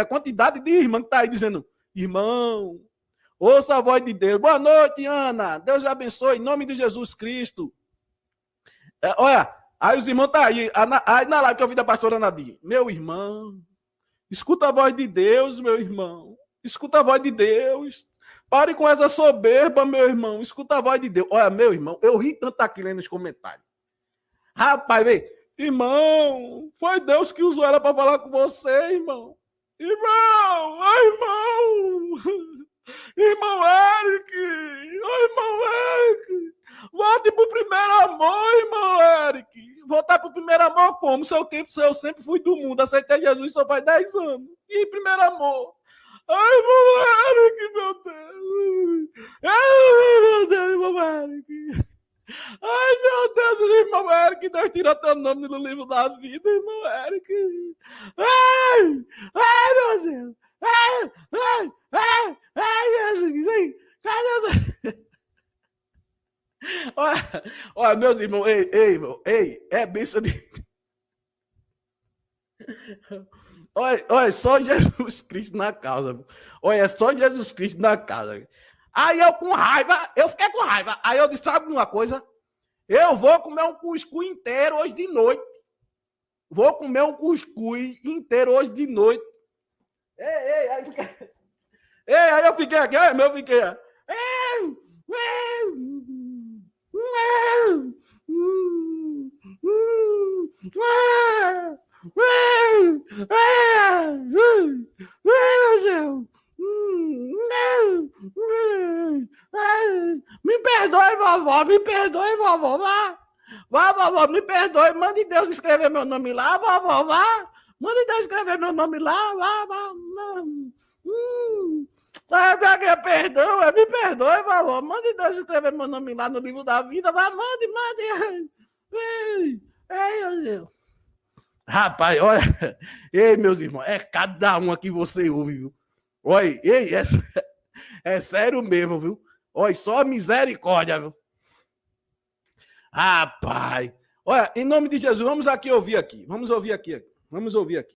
a quantidade de irmã que está aí dizendo, irmão, ouça a voz de Deus. Boa noite, Ana. Deus abençoe, em nome de Jesus Cristo. É, olha, aí os irmãos estão tá aí, aí na live que eu vi da pastora Nadir. Meu irmão, escuta a voz de Deus, meu irmão. Escuta a voz de Deus. Pare com essa soberba, meu irmão. Escuta a voz de Deus. Olha, meu irmão, eu ri tanto aqui lendo os comentários. Rapaz, vem. Irmão, foi Deus que usou ela para falar com você, irmão. Irmão! Ai, irmão! Irmão Eric! Ai, irmão Eric! Volte pro primeiro amor, irmão Eric! Voltar pro primeiro amor como? Seu tempo, eu sempre fui do mundo. Aceitei Jesus só faz 10 anos. E primeiro amor. Ai, irmão Eric, que Deus tirou teu nome do livro da vida, irmão Eric. Ai, ai, meu Deus. Ai, ai, ai, ai, Jesus. Cadê o... Olha, olha, meus irmãos, ei, ei, irmão, ei, é bênção de... Olha, olha, só Jesus Cristo na causa. Olha, só Jesus Cristo na causa. Aí eu com raiva, eu fiquei com raiva. Aí eu disse, sabe uma coisa? Eu vou comer um cuscuz inteiro hoje de noite. Vou comer um cuscuz inteiro hoje de noite. Ei, ei, aí fica... Ei, aí eu fiquei aqui, aí meu fiquei. perdoe, vovó, me perdoe, vovó, vá. Vá, vovó, me perdoe, mande Deus escrever meu nome lá, vovó, vá. Mande Deus escrever meu nome lá, vá, vá. Não. Hum. Perdão, é, me perdoe, vovó. Mande Deus escrever meu nome lá no livro da vida, vá, mande, mande. Ei, ei, meu Deus. Rapaz, olha. Ei, meus irmãos, é cada uma que você ouve, viu? Olha, ei, é, é sério mesmo, viu? Olha, só misericórdia, viu? Ah, pai. Olha, em nome de Jesus, vamos aqui ouvir aqui. Vamos ouvir aqui. Vamos ouvir aqui.